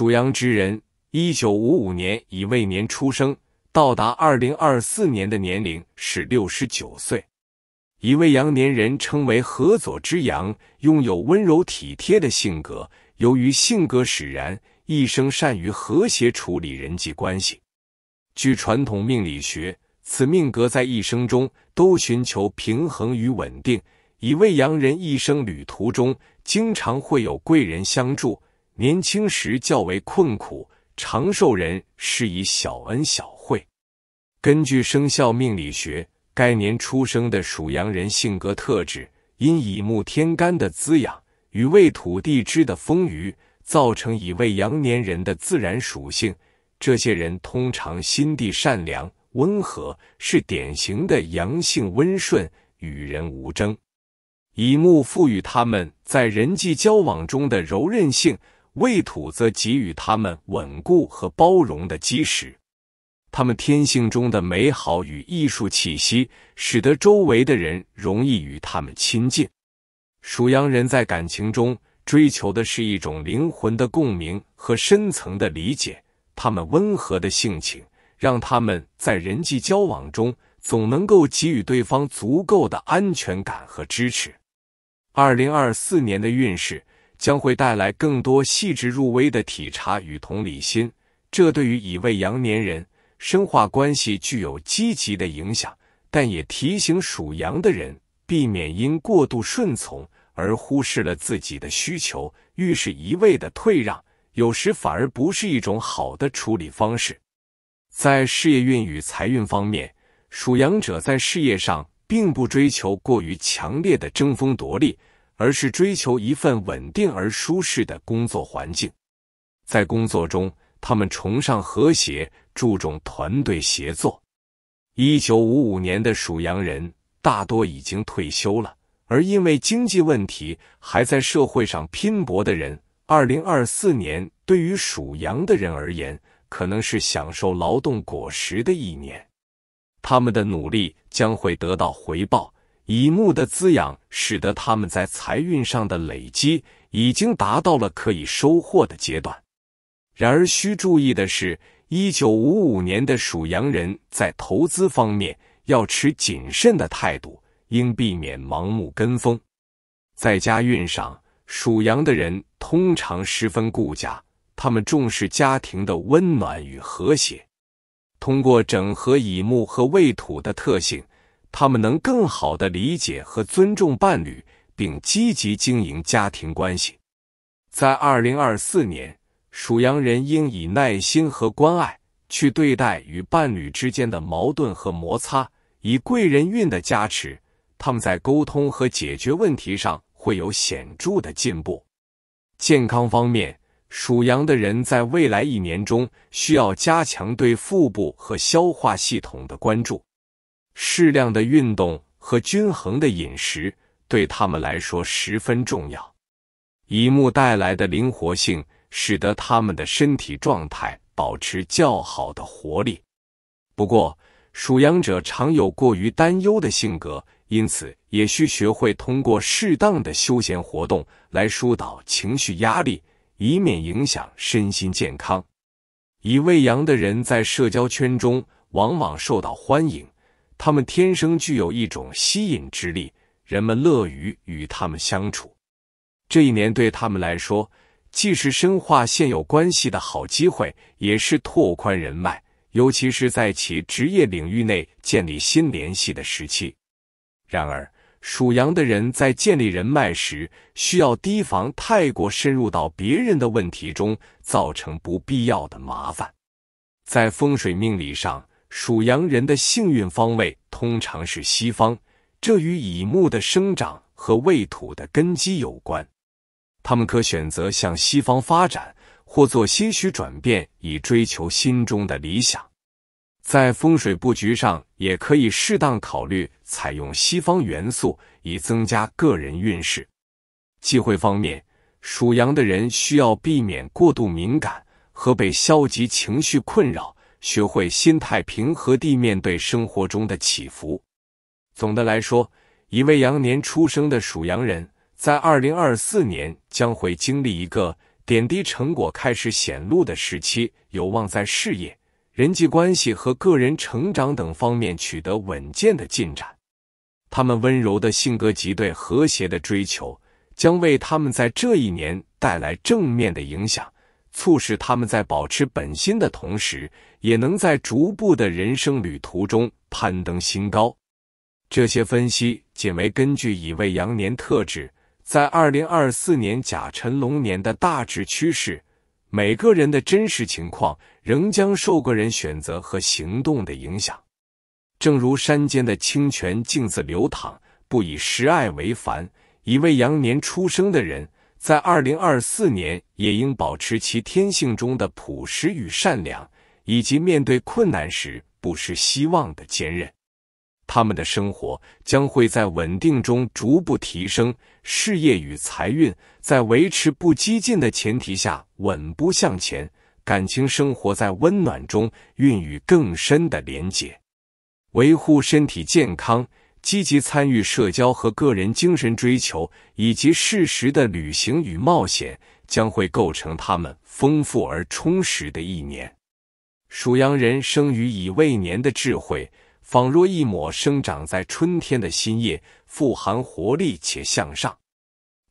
属羊之人，一九五五年乙未年出生，到达二零二四年的年龄是六十九岁。乙未羊年人称为合左之羊，拥有温柔体贴的性格。由于性格使然，一生善于和谐处理人际关系。据传统命理学，此命格在一生中都寻求平衡与稳定。乙未羊人一生旅途中，经常会有贵人相助。年轻时较为困苦，长寿人是以小恩小惠。根据生肖命理学，该年出生的属羊人性格特质，因乙木天干的滋养与未土地支的丰腴，造成乙未羊年人的自然属性。这些人通常心地善良、温和，是典型的阳性温顺，与人无争。乙木赋予他们在人际交往中的柔韧性。未土则给予他们稳固和包容的基石，他们天性中的美好与艺术气息，使得周围的人容易与他们亲近。属羊人在感情中追求的是一种灵魂的共鸣和深层的理解。他们温和的性情，让他们在人际交往中总能够给予对方足够的安全感和支持。二零二四年的运势。将会带来更多细致入微的体察与同理心，这对于已未羊年人深化关系具有积极的影响。但也提醒属羊的人，避免因过度顺从而忽视了自己的需求。遇事一味的退让，有时反而不是一种好的处理方式。在事业运与财运方面，属羊者在事业上并不追求过于强烈的争锋夺利。而是追求一份稳定而舒适的工作环境。在工作中，他们崇尚和谐，注重团队协作。一九五五年的属羊人大多已经退休了，而因为经济问题还在社会上拼搏的人，二零二四年对于属羊的人而言，可能是享受劳动果实的一年，他们的努力将会得到回报。乙木的滋养使得他们在财运上的累积已经达到了可以收获的阶段。然而，需注意的是，一九五五年的属羊人在投资方面要持谨慎的态度，应避免盲目跟风。在家运上，属羊的人通常十分顾家，他们重视家庭的温暖与和谐。通过整合乙木和未土的特性。他们能更好的理解和尊重伴侣，并积极经营家庭关系。在二零二四年，属羊人应以耐心和关爱去对待与伴侣之间的矛盾和摩擦。以贵人运的加持，他们在沟通和解决问题上会有显著的进步。健康方面，属羊的人在未来一年中需要加强对腹部和消化系统的关注。适量的运动和均衡的饮食对他们来说十分重要。乙木带来的灵活性，使得他们的身体状态保持较好的活力。不过，属羊者常有过于担忧的性格，因此也需学会通过适当的休闲活动来疏导情绪压力，以免影响身心健康。乙未羊的人在社交圈中往往受到欢迎。他们天生具有一种吸引之力，人们乐于与他们相处。这一年对他们来说，既是深化现有关系的好机会，也是拓宽人脉，尤其是在其职业领域内建立新联系的时期。然而，属羊的人在建立人脉时，需要提防太过深入到别人的问题中，造成不必要的麻烦。在风水命理上，属羊人的幸运方位通常是西方，这与乙木的生长和未土的根基有关。他们可选择向西方发展，或做些许转变，以追求心中的理想。在风水布局上，也可以适当考虑采用西方元素，以增加个人运势。忌讳方面，属羊的人需要避免过度敏感和被消极情绪困扰。学会心态平和地面对生活中的起伏。总的来说，一位羊年出生的属羊人在2024年将会经历一个点滴成果开始显露的时期，有望在事业、人际关系和个人成长等方面取得稳健的进展。他们温柔的性格及对和谐的追求，将为他们在这一年带来正面的影响。促使他们在保持本心的同时，也能在逐步的人生旅途中攀登新高。这些分析仅为根据乙未羊年特质，在二零二四年甲辰龙年的大致趋势。每个人的真实情况仍将受个人选择和行动的影响。正如山间的清泉静自流淌，不以时爱为烦。乙未羊年出生的人。在二零二四年，也应保持其天性中的朴实与善良，以及面对困难时不失希望的坚韧。他们的生活将会在稳定中逐步提升，事业与财运在维持不激进的前提下稳步向前。感情生活在温暖中孕育更深的连结，维护身体健康。积极参与社交和个人精神追求，以及适时的旅行与冒险，将会构成他们丰富而充实的一年。属羊人生于乙未年的智慧，仿若一抹生长在春天的新叶，富含活力且向上。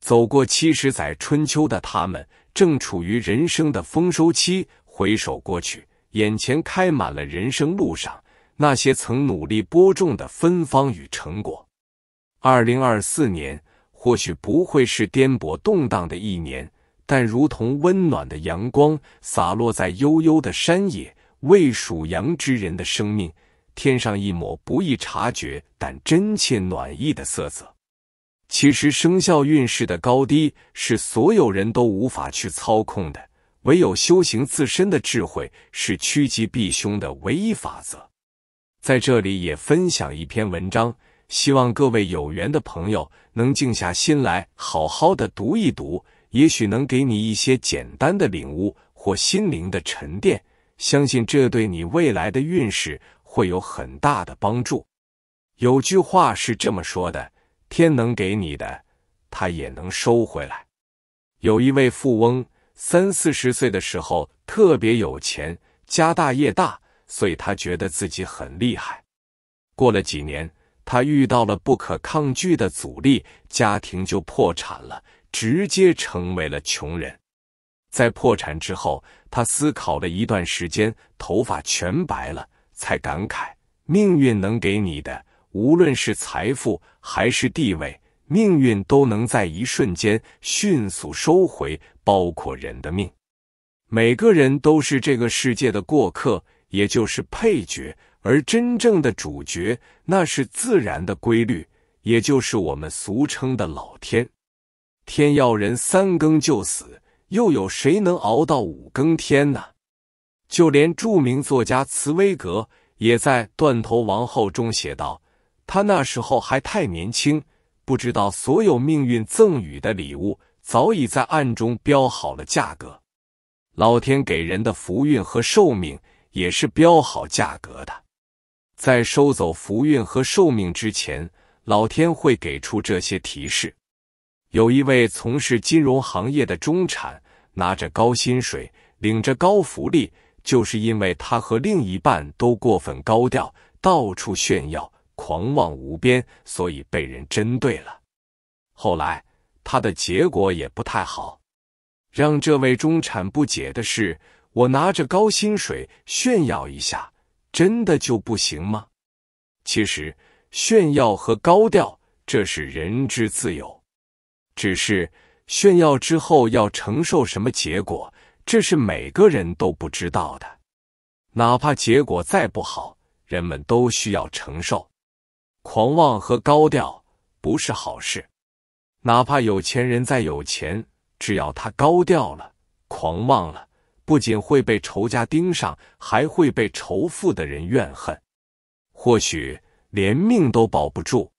走过七十载春秋的他们，正处于人生的丰收期。回首过去，眼前开满了人生路上。那些曾努力播种的芬芳与成果，二零二四年或许不会是颠簸动荡的一年，但如同温暖的阳光洒落在悠悠的山野，未属阳之人的生命添上一抹不易察觉但真切暖意的色泽。其实，生肖运势的高低是所有人都无法去操控的，唯有修行自身的智慧是趋吉避凶的唯一法则。在这里也分享一篇文章，希望各位有缘的朋友能静下心来好好的读一读，也许能给你一些简单的领悟或心灵的沉淀。相信这对你未来的运势会有很大的帮助。有句话是这么说的：天能给你的，他也能收回来。有一位富翁，三四十岁的时候特别有钱，家大业大。所以他觉得自己很厉害。过了几年，他遇到了不可抗拒的阻力，家庭就破产了，直接成为了穷人。在破产之后，他思考了一段时间，头发全白了，才感慨：命运能给你的，无论是财富还是地位，命运都能在一瞬间迅速收回，包括人的命。每个人都是这个世界的过客。也就是配角，而真正的主角，那是自然的规律，也就是我们俗称的老天。天要人三更就死，又有谁能熬到五更天呢？就连著名作家茨威格也在《断头王后》中写道：“他那时候还太年轻，不知道所有命运赠予的礼物，早已在暗中标好了价格。老天给人的福运和寿命。”也是标好价格的，在收走福运和寿命之前，老天会给出这些提示。有一位从事金融行业的中产，拿着高薪水，领着高福利，就是因为他和另一半都过分高调，到处炫耀，狂妄无边，所以被人针对了。后来他的结果也不太好。让这位中产不解的是。我拿着高薪水炫耀一下，真的就不行吗？其实炫耀和高调，这是人之自由。只是炫耀之后要承受什么结果，这是每个人都不知道的。哪怕结果再不好，人们都需要承受。狂妄和高调不是好事。哪怕有钱人再有钱，只要他高调了、狂妄了。不仅会被仇家盯上，还会被仇富的人怨恨，或许连命都保不住。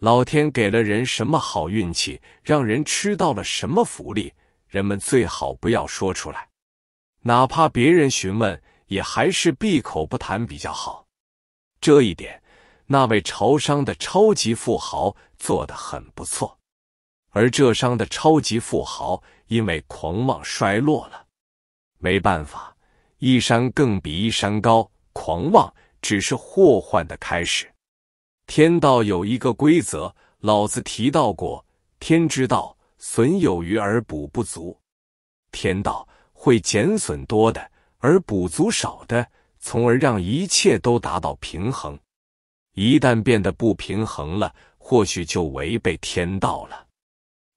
老天给了人什么好运气，让人吃到了什么福利，人们最好不要说出来，哪怕别人询问，也还是闭口不谈比较好。这一点，那位潮商的超级富豪做的很不错，而浙商的超级富豪因为狂妄衰落了。没办法，一山更比一山高。狂妄只是祸患的开始。天道有一个规则，老子提到过：天之道，损有余而补不足。天道会减损多的，而补足少的，从而让一切都达到平衡。一旦变得不平衡了，或许就违背天道了。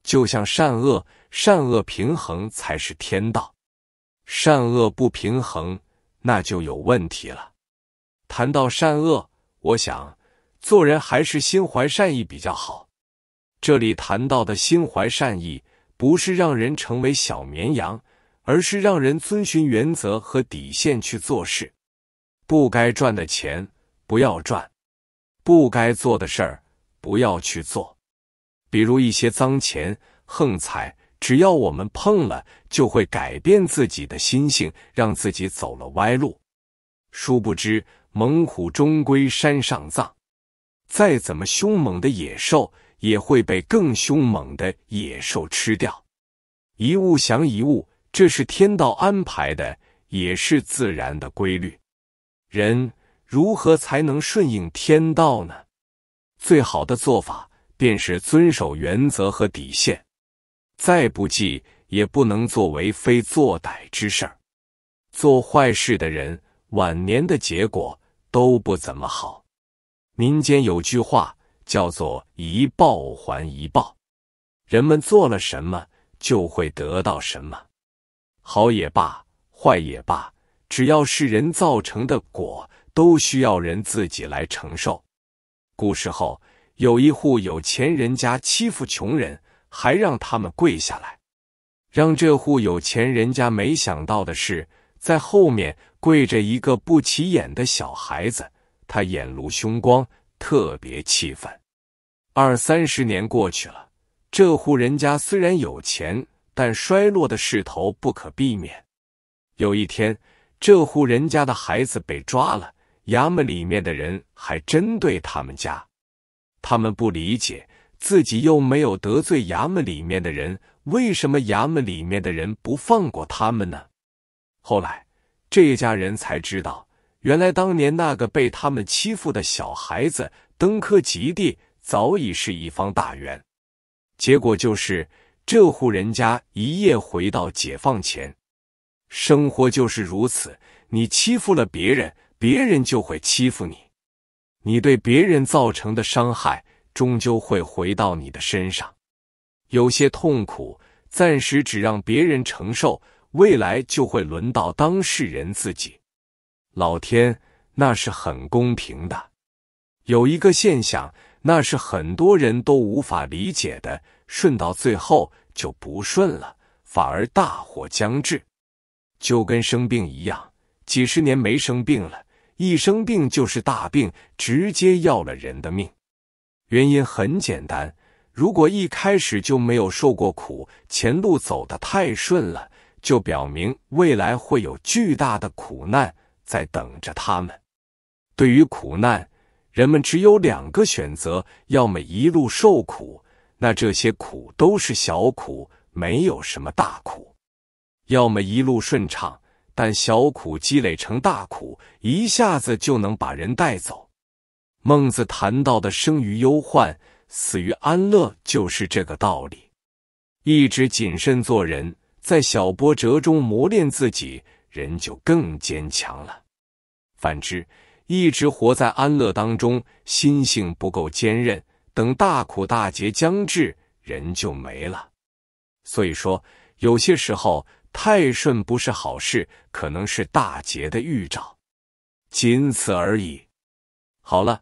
就像善恶，善恶平衡才是天道。善恶不平衡，那就有问题了。谈到善恶，我想做人还是心怀善意比较好。这里谈到的心怀善意，不是让人成为小绵羊，而是让人遵循原则和底线去做事。不该赚的钱不要赚，不该做的事儿不要去做。比如一些脏钱、横财。只要我们碰了，就会改变自己的心性，让自己走了歪路。殊不知，猛虎终归山上藏，再怎么凶猛的野兽，也会被更凶猛的野兽吃掉。一物降一物，这是天道安排的，也是自然的规律。人如何才能顺应天道呢？最好的做法便是遵守原则和底线。再不济，也不能做为非作歹之事。做坏事的人，晚年的结果都不怎么好。民间有句话叫做“一报还一报”，人们做了什么，就会得到什么。好也罢，坏也罢，只要是人造成的果，都需要人自己来承受。古时候，有一户有钱人家欺负穷人。还让他们跪下来。让这户有钱人家没想到的是，在后面跪着一个不起眼的小孩子，他眼露凶光，特别气愤。二三十年过去了，这户人家虽然有钱，但衰落的势头不可避免。有一天，这户人家的孩子被抓了，衙门里面的人还针对他们家，他们不理解。自己又没有得罪衙门里面的人，为什么衙门里面的人不放过他们呢？后来这家人才知道，原来当年那个被他们欺负的小孩子登科及第，早已是一方大员。结果就是，这户人家一夜回到解放前。生活就是如此，你欺负了别人，别人就会欺负你，你对别人造成的伤害。终究会回到你的身上。有些痛苦暂时只让别人承受，未来就会轮到当事人自己。老天，那是很公平的。有一个现象，那是很多人都无法理解的：顺到最后就不顺了，反而大祸将至。就跟生病一样，几十年没生病了，一生病就是大病，直接要了人的命。原因很简单，如果一开始就没有受过苦，前路走得太顺了，就表明未来会有巨大的苦难在等着他们。对于苦难，人们只有两个选择：要么一路受苦，那这些苦都是小苦，没有什么大苦；要么一路顺畅，但小苦积累成大苦，一下子就能把人带走。孟子谈到的“生于忧患，死于安乐”就是这个道理。一直谨慎做人，在小波折中磨练自己，人就更坚强了。反之，一直活在安乐当中，心性不够坚韧，等大苦大劫将至，人就没了。所以说，有些时候太顺不是好事，可能是大劫的预兆，仅此而已。好了。